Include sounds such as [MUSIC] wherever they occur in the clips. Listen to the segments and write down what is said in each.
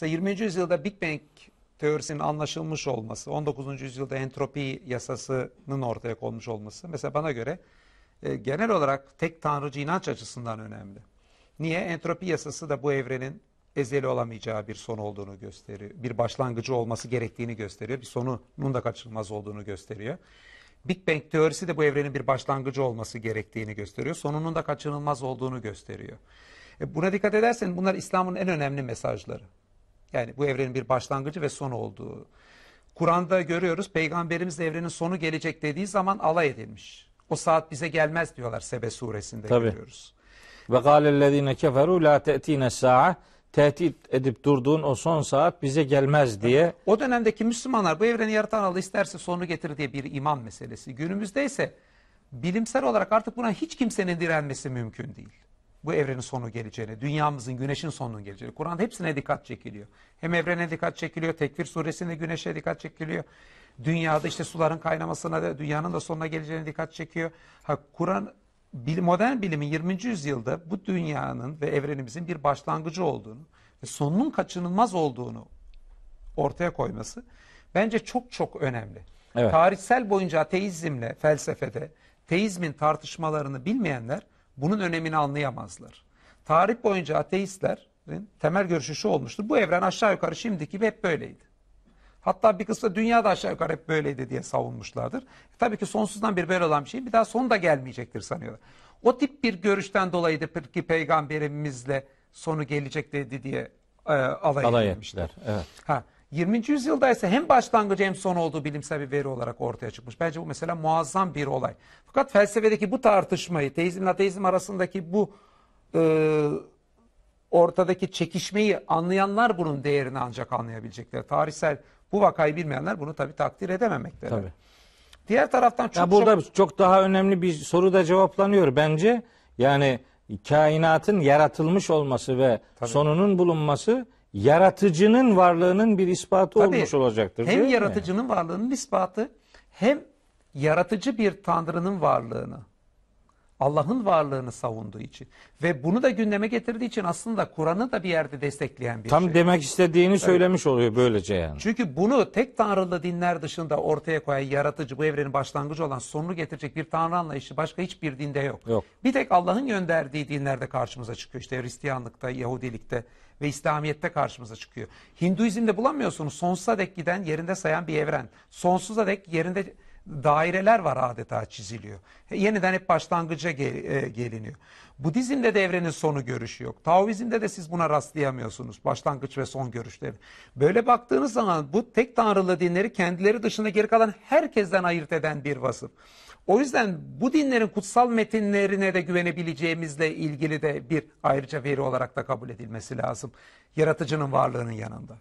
Mesela 20. yüzyılda Big Bang teorisinin anlaşılmış olması, 19. yüzyılda entropi yasasının ortaya konmuş olması mesela bana göre e, genel olarak tek tanrıcı inanç açısından önemli. Niye? Entropi yasası da bu evrenin ezeli olamayacağı bir son olduğunu gösteriyor. Bir başlangıcı olması gerektiğini gösteriyor. Bir sonunun da kaçınılmaz olduğunu gösteriyor. Big Bang teorisi de bu evrenin bir başlangıcı olması gerektiğini gösteriyor. Sonunun da kaçınılmaz olduğunu gösteriyor. E buna dikkat edersen bunlar İslam'ın en önemli mesajları. Yani bu evrenin bir başlangıcı ve sonu olduğu. Kur'an'da görüyoruz peygamberimiz evrenin sonu gelecek dediği zaman alay edilmiş. O saat bize gelmez diyorlar Sebe suresinde Tabii. görüyoruz. Ve galellezine keferu la te'tine sa'a tehdit edip durduğun o son saat bize gelmez diye. O dönemdeki Müslümanlar bu evreni yaratan Allah isterse sonu getir diye bir iman meselesi. Günümüzde ise bilimsel olarak artık buna hiç kimsenin direnmesi mümkün değil bu evrenin sonu geleceğini, dünyamızın, güneşin sonunun geleceğini. Kur'an'da hepsine dikkat çekiliyor. Hem evrene dikkat çekiliyor, Tekvir suresinde güneşe dikkat çekiliyor. Dünyada işte suların kaynamasına, da dünyanın da sonuna geleceğine dikkat çekiyor. Ha Kur'an modern bilimin 20. yüzyılda bu dünyanın ve evrenimizin bir başlangıcı olduğunu ve sonunun kaçınılmaz olduğunu ortaya koyması bence çok çok önemli. Evet. Tarihsel boyunca ateizmle felsefede teizmin tartışmalarını bilmeyenler bunun önemini anlayamazlar. Tarih boyunca ateistlerin temel görüşü şu olmuştur. Bu evren aşağı yukarı şimdiki gibi hep böyleydi. Hatta bir kısmı dünyada aşağı yukarı hep böyleydi diye savunmuşlardır. E, tabii ki sonsuzdan bir böyle olan bir şeyin bir daha sonu da gelmeyecektir sanıyorlar. O tip bir görüşten dolayı da ki peygamberimizle sonu gelecek dedi diye e, alay, alay etmişler. Evet. Ha, 20. yüzyılda ise hem başlangıcı hem son olduğu bilimsel bir veri olarak ortaya çıkmış. Bence bu mesela muazzam bir olay. Fakat felsefedeki bu tartışmayı, teizmle ateizm arasındaki bu e, ortadaki çekişmeyi anlayanlar bunun değerini ancak anlayabilecekler. Tarihsel bu vakayı bilmeyenler bunu tabii takdir edememektedir. Tabii. Diğer taraftan çok ya burada çok... çok daha önemli bir soru da cevaplanıyor bence. Yani kainatın yaratılmış olması ve Tabii. sonunun bulunması yaratıcının varlığının bir ispatı Tabii, olmuş olacaktır. Hem yaratıcının mi? varlığının ispatı hem yaratıcı bir tanrının varlığını Allah'ın varlığını savunduğu için ve bunu da gündeme getirdiği için aslında Kur'an'ı da bir yerde destekleyen bir Tam şey. Tam demek istediğini evet. söylemiş oluyor böylece yani. Çünkü bunu tek tanrılı dinler dışında ortaya koyan yaratıcı bu evrenin başlangıcı olan sonunu getirecek bir tanrı anlayışı başka hiçbir dinde yok. yok. Bir tek Allah'ın gönderdiği dinlerde karşımıza çıkıyor. İşte Hristiyanlıkta, Yahudilikte ve İslamiyet'te karşımıza çıkıyor. Hinduizmde bulamıyorsunuz. Sonsuza dek giden yerinde sayan bir evren. Sonsuza dek yerinde daireler var adeta çiziliyor. Yeniden hep başlangıca e, geliniyor. Budizm'de de evrenin sonu görüşü yok. Taoizm'de de siz buna rastlayamıyorsunuz. Başlangıç ve son görüşleri. Böyle baktığınız zaman bu tek tanrılı dinleri kendileri dışında geri kalan herkesten ayırt eden bir vasıf. O yüzden bu dinlerin kutsal metinlerine de güvenebileceğimizle ilgili de bir ayrıca veri olarak da kabul edilmesi lazım. Yaratıcının varlığının yanında.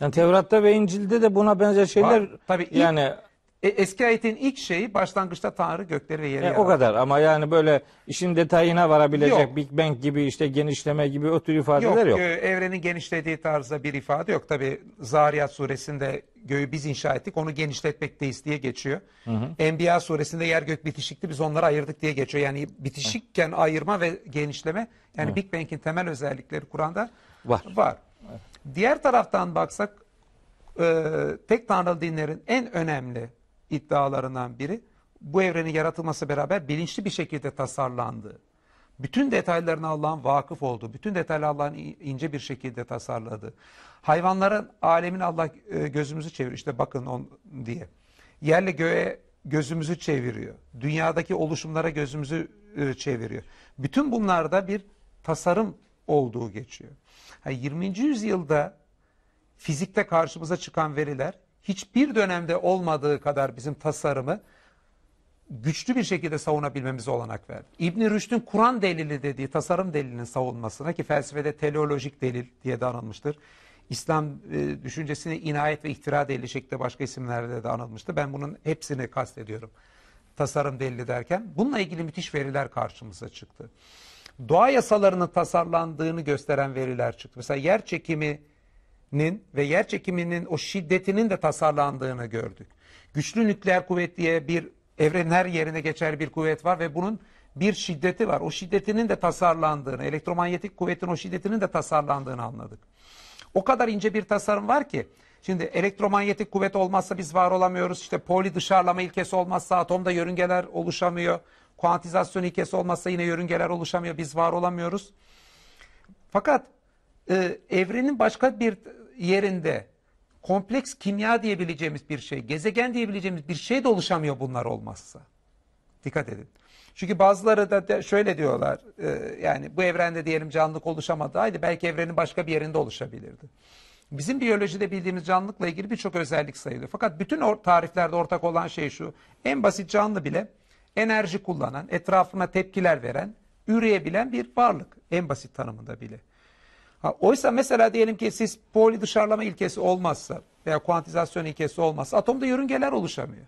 Yani Tevrat'ta ve İncil'de de buna benzer şeyler Var, tabii yani e, eski ayetin ilk şeyi başlangıçta Tanrı gökleri ve yeri e, O kadar ama yani böyle işin detayına varabilecek yok. Big Bang gibi işte genişleme gibi o tür ifadeler yok. Yok e, evrenin genişlediği tarzda bir ifade yok. Tabi Zariyat suresinde göğü biz inşa ettik onu genişletmekteyiz diye geçiyor. Hı hı. Enbiya suresinde yer gök bitişikti biz onları ayırdık diye geçiyor. Yani bitişikken hı. ayırma ve genişleme yani hı. Big Bang'in temel özellikleri Kur'an'da var. var. Evet. Diğer taraftan baksak e, tek tanrılı dinlerin en önemli iddialarından biri bu evrenin yaratılması beraber bilinçli bir şekilde tasarlandı. Bütün detaylarına Allah'ın vakıf oldu. Bütün detayları Allah'ın ince bir şekilde tasarladı. Hayvanların alemin Allah e, gözümüzü çevir, işte bakın on diye. Yerle göğe gözümüzü çeviriyor. Dünyadaki oluşumlara gözümüzü e, çeviriyor. Bütün bunlarda bir tasarım olduğu geçiyor. 20. yüzyılda fizikte karşımıza çıkan veriler hiçbir dönemde olmadığı kadar bizim tasarımı güçlü bir şekilde savunabilmemize olanak verdi. İbn Rüşd'ün Kur'an delili dediği tasarım delilinin savunmasına ki felsefede teleolojik delil diye de anılmıştır. İslam e, düşüncesine inayet ve ihtira delili şeklinde başka isimlerde de anılmıştı. Ben bunun hepsini kastediyorum. Tasarım delili derken bununla ilgili müthiş veriler karşımıza çıktı. Doğa yasalarının tasarlandığını gösteren veriler çıktı. Mesela yer çekimi nin ve yer çekiminin o şiddetinin de tasarlandığını gördük. Güçlü nükleer kuvvet diye bir evren her yerine geçer bir kuvvet var ve bunun bir şiddeti var. O şiddetinin de tasarlandığını, elektromanyetik kuvvetin o şiddetinin de tasarlandığını anladık. O kadar ince bir tasarım var ki Şimdi elektromanyetik kuvvet olmazsa biz var olamıyoruz. İşte poli dışarılama ilkesi olmazsa atomda yörüngeler oluşamıyor. Kuantizasyon ilkesi olmazsa yine yörüngeler oluşamıyor. Biz var olamıyoruz. Fakat e, evrenin başka bir yerinde kompleks kimya diyebileceğimiz bir şey, gezegen diyebileceğimiz bir şey de oluşamıyor bunlar olmazsa. Dikkat edin. Çünkü bazıları da şöyle diyorlar, e, yani bu evrende diyelim canlılık oluşamadaydı, belki evrenin başka bir yerinde oluşabilirdi. Bizim biyolojide bildiğimiz canlılıkla ilgili birçok özellik sayılıyor. Fakat bütün tariflerde ortak olan şey şu, en basit canlı bile enerji kullanan, etrafına tepkiler veren, üreyebilen bir varlık. En basit tanımında bile. Ha, oysa mesela diyelim ki siz poli dışarılama ilkesi olmazsa veya kuantizasyon ilkesi olmazsa atomda yörüngeler oluşamıyor.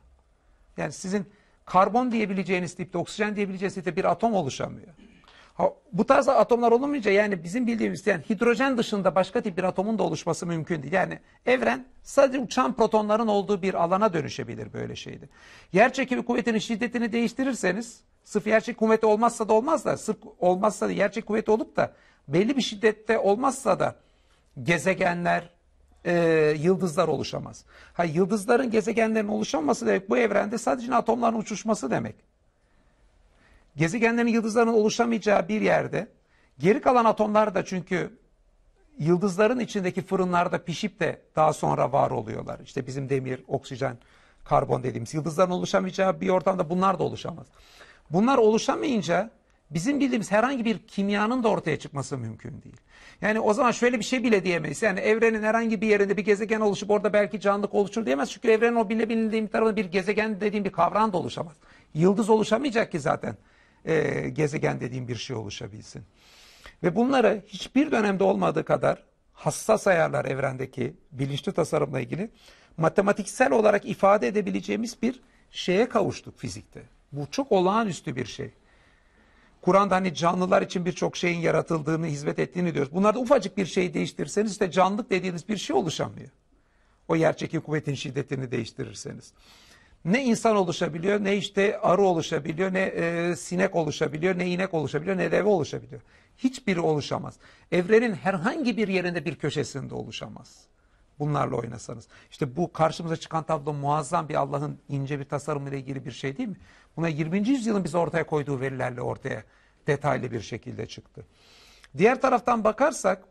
Yani sizin karbon diyebileceğiniz tipte, oksijen diyebileceğiniz tipte bir atom oluşamıyor. Ha, bu tarz atomlar olunmayınca yani bizim bildiğimiz yani hidrojen dışında başka tip bir atomun da oluşması mümkün değil. Yani evren sadece uçan protonların olduğu bir alana dönüşebilir böyle şeydi. Yerçekimi kuvvetinin şiddetini değiştirirseniz sırf yerçekim kuvveti olmazsa da olmaz da sırf olmazsa da yerçekim kuvveti olup da belli bir şiddette olmazsa da gezegenler, e, yıldızlar oluşamaz. Ha, yıldızların gezegenlerin oluşamaması demek bu evrende sadece atomların uçuşması demek. Gezegenlerin yıldızların oluşamayacağı bir yerde geri kalan atomlar da çünkü yıldızların içindeki fırınlarda pişip de daha sonra var oluyorlar. İşte bizim demir, oksijen, karbon dediğimiz yıldızların oluşamayacağı bir ortamda bunlar da oluşamaz. Bunlar oluşamayınca bizim bildiğimiz herhangi bir kimyanın da ortaya çıkması mümkün değil. Yani o zaman şöyle bir şey bile diyemeyiz. Yani evrenin herhangi bir yerinde bir gezegen oluşup orada belki canlılık oluşur diyemez. Çünkü evrenin o bile bildiğim tarafında bir gezegen dediğim bir kavram da oluşamaz. Yıldız oluşamayacak ki zaten e, gezegen dediğim bir şey oluşabilsin. Ve bunları hiçbir dönemde olmadığı kadar hassas ayarlar evrendeki bilinçli tasarımla ilgili matematiksel olarak ifade edebileceğimiz bir şeye kavuştuk fizikte. Bu çok olağanüstü bir şey. Kur'an'da hani canlılar için birçok şeyin yaratıldığını, hizmet ettiğini diyoruz. Bunlarda ufacık bir şey değiştirirseniz işte canlılık dediğiniz bir şey oluşamıyor. O yerçeki kuvvetin şiddetini değiştirirseniz. Ne insan oluşabiliyor, ne işte arı oluşabiliyor, ne e, sinek oluşabiliyor, ne inek oluşabiliyor, ne deve oluşabiliyor. Hiçbiri oluşamaz. Evrenin herhangi bir yerinde bir köşesinde oluşamaz. Bunlarla oynasanız. İşte bu karşımıza çıkan tablo muazzam bir Allah'ın ince bir tasarımıyla ilgili bir şey değil mi? Buna 20. yüzyılın biz ortaya koyduğu verilerle ortaya detaylı bir şekilde çıktı. Diğer taraftan bakarsak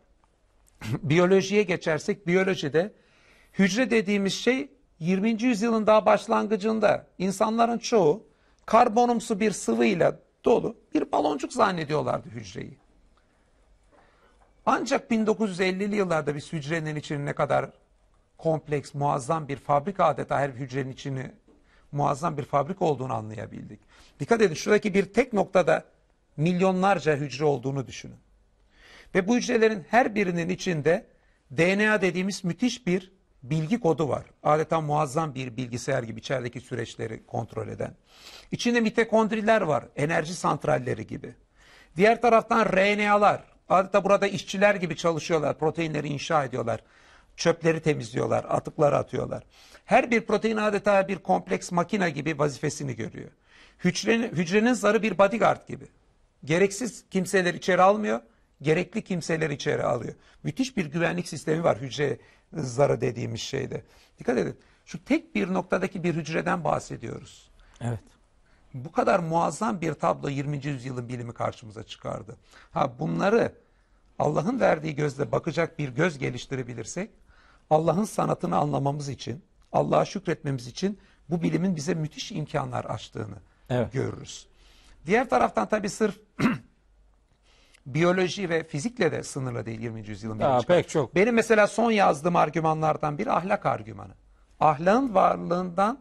[CLEARS THROAT] biyolojiye geçersek biyolojide hücre dediğimiz şey 20. yüzyılın daha başlangıcında insanların çoğu karbonumsu bir sıvıyla dolu bir baloncuk zannediyorlardı hücreyi. Ancak 1950'li yıllarda bir hücrenin içini ne kadar kompleks, muazzam bir fabrika adeta her hücrenin içini muazzam bir fabrik olduğunu anlayabildik. Dikkat edin şuradaki bir tek noktada milyonlarca hücre olduğunu düşünün. Ve bu hücrelerin her birinin içinde DNA dediğimiz müthiş bir bilgi kodu var. Adeta muazzam bir bilgisayar gibi içerideki süreçleri kontrol eden. İçinde mitokondriler var, enerji santralleri gibi. Diğer taraftan RNA'lar, adeta burada işçiler gibi çalışıyorlar, proteinleri inşa ediyorlar. Çöpleri temizliyorlar, atıkları atıyorlar. Her bir protein adeta bir kompleks makina gibi vazifesini görüyor. Hücrenin, hücrenin zarı bir bodyguard gibi. Gereksiz kimseler içeri almıyor, gerekli kimseler içeri alıyor. Müthiş bir güvenlik sistemi var hücre zarı dediğimiz şeyde. Dikkat edin. Şu tek bir noktadaki bir hücreden bahsediyoruz. Evet. Bu kadar muazzam bir tablo 20. yüzyılın bilimi karşımıza çıkardı. Ha bunları Allah'ın verdiği gözle bakacak bir göz geliştirebilirsek Allah'ın sanatını anlamamız için, Allah'a şükretmemiz için bu bilimin bize müthiş imkanlar açtığını evet. görürüz. Diğer taraftan tabi sırf [CLEARS THROAT] biyoloji ve fizikle de sınırlı değil 20. yüzyılın ya, pek çok. Benim mesela son yazdığım argümanlardan bir ahlak argümanı. Ahlakın varlığından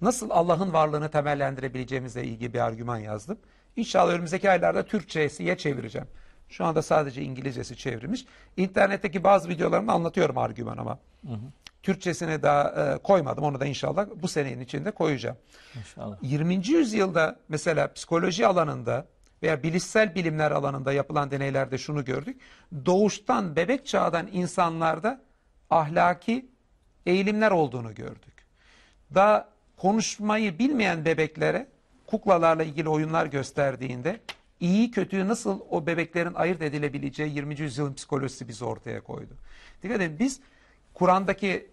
nasıl Allah'ın varlığını temellendirebileceğimizle ilgili bir argüman yazdım. İnşallah önümüzdeki aylarda Türkçe'ye çevireceğim. Şu anda sadece İngilizcesi çevrilmiş. İnternetteki bazı videolarımı anlatıyorum argüman ama. Hı hı. Türkçesini daha e, koymadım. Onu da inşallah bu senenin içinde koyacağım. İnşallah. 20. yüzyılda mesela psikoloji alanında veya bilişsel bilimler alanında yapılan deneylerde şunu gördük. Doğuştan bebek çağdan insanlarda ahlaki eğilimler olduğunu gördük. Daha konuşmayı bilmeyen bebeklere kuklalarla ilgili oyunlar gösterdiğinde iyi kötüyü nasıl o bebeklerin ayırt edilebileceği 20. yüzyılın psikolojisi bizi ortaya koydu. Dikkat edin biz Kur'an'daki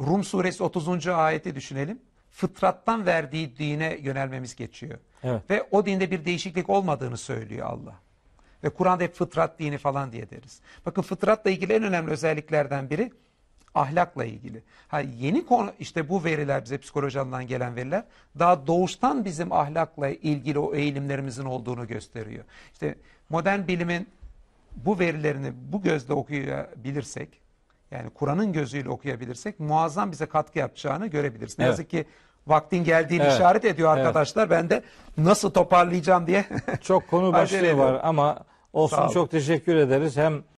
Rum suresi 30. ayeti düşünelim. Fıtrattan verdiği dine yönelmemiz geçiyor. Evet. Ve o dinde bir değişiklik olmadığını söylüyor Allah. Ve Kur'an'da hep fıtrat dini falan diye deriz. Bakın fıtratla ilgili en önemli özelliklerden biri ahlakla ilgili. Ha yeni konu işte bu veriler bize psikoloji gelen veriler daha doğuştan bizim ahlakla ilgili o eğilimlerimizin olduğunu gösteriyor. İşte modern bilimin bu verilerini bu gözle okuyabilirsek yani Kur'an'ın gözüyle okuyabilirsek muazzam bize katkı yapacağını görebiliriz. Ne evet. yazık ki vaktin geldiğini evet. işaret ediyor arkadaşlar. Evet. Ben de nasıl toparlayacağım diye. çok konu [LAUGHS] başlığı var ama olsun çok teşekkür ederiz. Hem